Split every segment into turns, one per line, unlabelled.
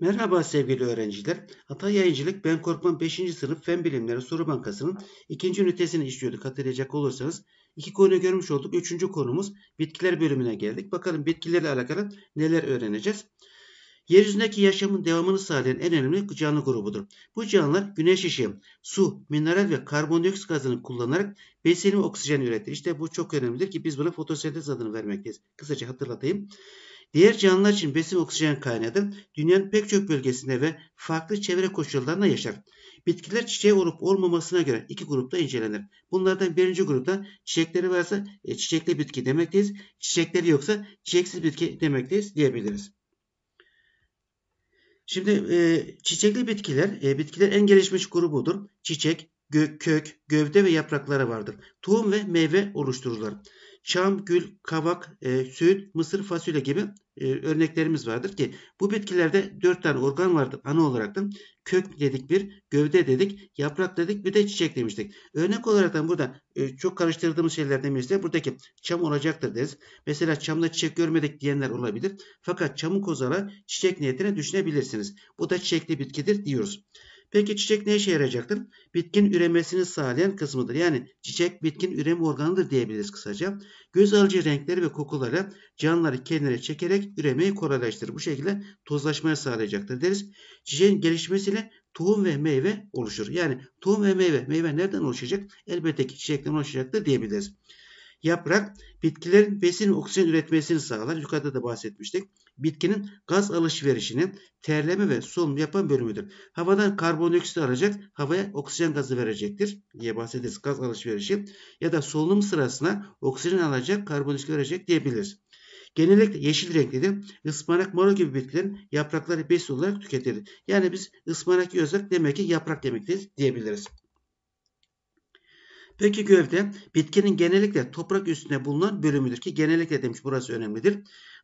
Merhaba sevgili öğrenciler. Hatay Yayıncılık Ben Korkman 5. sınıf Fen Bilimleri Soru Bankası'nın 2. ünitesini işliyorduk hatırlayacak olursanız. iki konuyu görmüş olduk. 3. konumuz bitkiler bölümüne geldik. Bakalım bitkilerle alakalı neler öğreneceğiz. Yeryüzündeki yaşamın devamını sağlayan en önemli canlı grubudur. Bu canlılar güneş ışığı, su, mineral ve karbondioksit gazını kullanarak besin ve oksijen üretir. İşte bu çok önemlidir ki biz buna fotosentez adını vermekteyiz. Kısaca hatırlatayım. Diğer canlılar için besin oksijen kaynağıdır. Dünyanın pek çok bölgesinde ve farklı çevre koşullarında yaşar. Bitkiler çiçeği olup olmamasına göre iki grupta incelenir. Bunlardan birinci grupta çiçekleri varsa e, çiçekli bitki demekteyiz. Çiçekleri yoksa çiçeksiz bitki demekteyiz diyebiliriz. Şimdi e, çiçekli bitkiler, e, bitkiler en gelişmiş grubudur. Çiçek, gök, kök, gövde ve yaprakları vardır. Tohum ve meyve oluştururlar çam, gül, kavak, e, söğüt, mısır, fasulye gibi e, örneklerimiz vardır ki bu bitkilerde 4 tane organ vardır ana olarak da kök dedik bir, gövde dedik, yaprak dedik bir de çiçek demiştik. Örnek olarak da burada e, çok karıştırdığımız şeyler birisi buradaki çam olacaktır deriz. Mesela çamda çiçek görmedik diyenler olabilir. Fakat çamın kozala çiçek niyetine düşünebilirsiniz. Bu da çiçekli bitkidir diyoruz. Peki çiçek ne işe yarayacaktır? Bitkin üremesini sağlayan kısmıdır. Yani çiçek bitkin üreme organıdır diyebiliriz kısaca. Göz alıcı renkleri ve kokuları canlıları kendine çekerek üremeyi kolaylaştırır. Bu şekilde tozlaşmayı sağlayacaktır deriz. Çiçeğin gelişmesiyle tohum ve meyve oluşur. Yani tohum ve meyve. Meyve nereden oluşacak? Elbette ki çiçekten oluşacaktır diyebiliriz. Yaprak bitkilerin besin ve oksijen üretmesini sağlar. Yukarıda da bahsetmiştik bitkinin gaz alışverişinin terleme ve solunum yapan bölümüdür. Havadan karbondioksit alacak, havaya oksijen gazı verecektir diye bahsederiz gaz alışverişi. Ya da solunum sırasına oksijen alacak, karbondioksit verecek diyebiliriz. Genellikle yeşil renklidir. Ispanak moro gibi bitkilerin yaprakları besin olarak tüketilir. Yani biz ıspanak yiyorsak demek ki yaprak demektir diyebiliriz. Ökü gövde bitkinin genellikle toprak üstünde bulunan bölümüdür ki genellikle demiş burası önemlidir.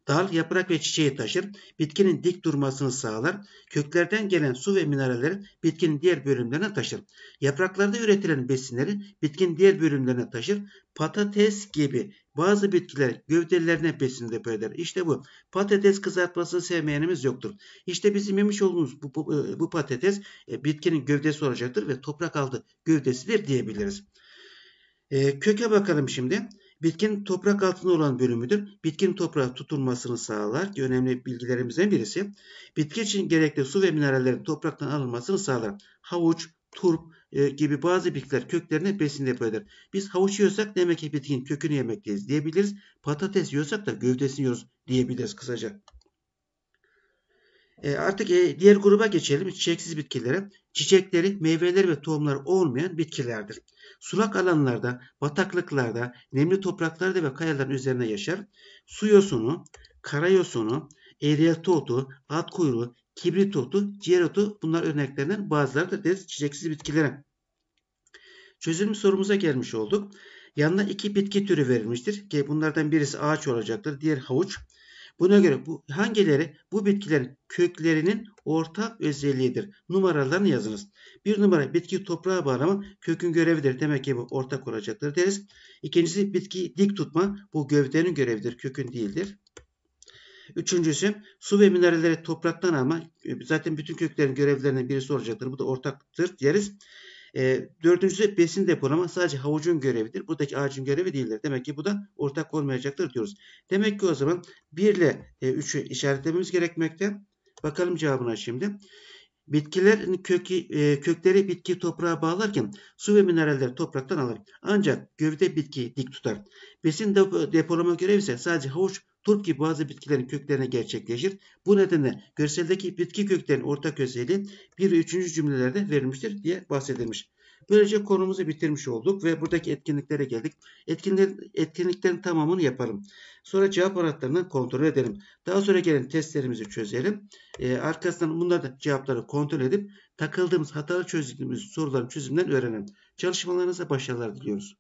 Dal, yaprak ve çiçeği taşır. Bitkinin dik durmasını sağlar. Köklerden gelen su ve mineralleri bitkinin diğer bölümlerine taşır. Yapraklarda üretilen besinleri bitkinin diğer bölümlerine taşır. Patates gibi bazı bitkiler gövdelerine besin depo eder. İşte bu. Patates kızartması sevmeyenimiz yoktur. İşte bizim yemiş olduğumuz bu, bu, e, bu patates e, bitkinin gövdesi olacaktır ve toprak altı gövdesidir diyebiliriz. E, köke bakalım şimdi. Bitkin toprak altında olan bölümüdür. Bitkin toprağa tutulmasını sağlar ki önemli bilgilerimizden birisi. Bitki için gerekli su ve minerallerin topraktan alınmasını sağlar. Havuç, turp e, gibi bazı bitkiler köklerine besin depo Biz havuç yiyorsak demek ki bitkinin kökünü yemekteyiz diyebiliriz. Patates yiyorsak da gövdesini yiyoruz diyebiliriz kısaca. E, artık e, diğer gruba geçelim. Çiçeksiz bitkilere. Çiçekleri, meyveleri ve tohumları olmayan bitkilerdir. Sulak alanlarda, bataklıklarda, nemli topraklarda ve kayaların üzerine yaşar. Su yosunu, kara yosunu, eğriyatı otu, at kuyruğu, kibrit otu, ciğer otu bunlar örneklerinden bazıları da deriz çiçeksiz bitkilere. Çözüm sorumuza gelmiş olduk. Yanına iki bitki türü verilmiştir ki bunlardan birisi ağaç olacaktır. Diğer havuç. Buna göre bu hangileri bu bitkilerin köklerinin ortak özelliğidir. Numaralarını yazınız. Bir numara bitki toprağa bağlama kökün görevidir. Demek ki bu ortak olacaktır deriz. İkincisi bitki dik tutma. Bu gövdenin görevidir. Kökün değildir. Üçüncüsü su ve mineralleri topraktan ama e, Zaten bütün köklerin görevlerinden birisi olacaktır. Bu da ortaktır deriz. E, dördüncüsü besin depolama sadece havucun görevidir. Buradaki ağacın görevi değildir. Demek ki bu da ortak olmayacaktır diyoruz. Demek ki o zaman 1 ile e, 3'ü işaretlememiz gerekmekte. Bakalım cevabına şimdi. Bitkilerin kökü, e, kökleri bitki toprağa bağlarken su ve mineralleri topraktan alır. Ancak gövde bitki dik tutar. Besin depolama görevi ise sadece havuç, turp gibi bazı bitkilerin köklerine gerçekleşir. Bu nedenle görseldeki bitki köklerinin ortak özelliği bir üçüncü cümlelerde verilmiştir diye bahsedilmiş. Böylece konumuzu bitirmiş olduk ve buradaki etkinliklere geldik. Etkinlik, etkinliklerin tamamını yapalım. Sonra cevap anahtarını kontrol edelim. Daha sonra gelen testlerimizi çözelim. E, arkasından bunları da cevapları kontrol edip takıldığımız hatalı çözdüğümüz soruların çözümünden öğrenelim. Çalışmalarınıza başarılar diliyoruz.